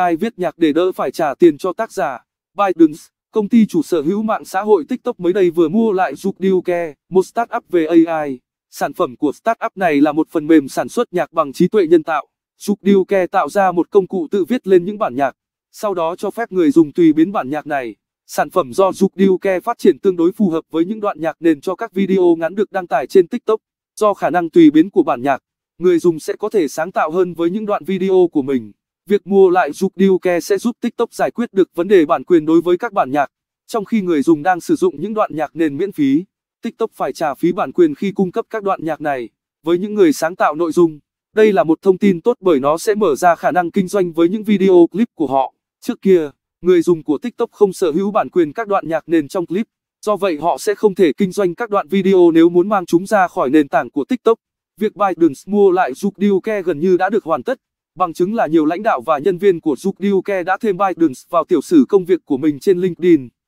Ai viết nhạc để đỡ phải trả tiền cho tác giả? ByteDance, công ty chủ sở hữu mạng xã hội TikTok mới đây vừa mua lại Zukduke, một startup về AI. Sản phẩm của startup này là một phần mềm sản xuất nhạc bằng trí tuệ nhân tạo. Zukduke tạo ra một công cụ tự viết lên những bản nhạc, sau đó cho phép người dùng tùy biến bản nhạc này. Sản phẩm do Zukduke phát triển tương đối phù hợp với những đoạn nhạc nền cho các video ngắn được đăng tải trên TikTok. Do khả năng tùy biến của bản nhạc, người dùng sẽ có thể sáng tạo hơn với những đoạn video của mình. Việc mua lại Juke sẽ giúp TikTok giải quyết được vấn đề bản quyền đối với các bản nhạc, trong khi người dùng đang sử dụng những đoạn nhạc nền miễn phí, TikTok phải trả phí bản quyền khi cung cấp các đoạn nhạc này. Với những người sáng tạo nội dung, đây là một thông tin tốt bởi nó sẽ mở ra khả năng kinh doanh với những video clip của họ. Trước kia, người dùng của TikTok không sở hữu bản quyền các đoạn nhạc nền trong clip, do vậy họ sẽ không thể kinh doanh các đoạn video nếu muốn mang chúng ra khỏi nền tảng của TikTok. Việc Biden mua lại Zuke gần như đã được hoàn tất. Bằng chứng là nhiều lãnh đạo và nhân viên của Duke Duke đã thêm Bidens vào tiểu sử công việc của mình trên LinkedIn.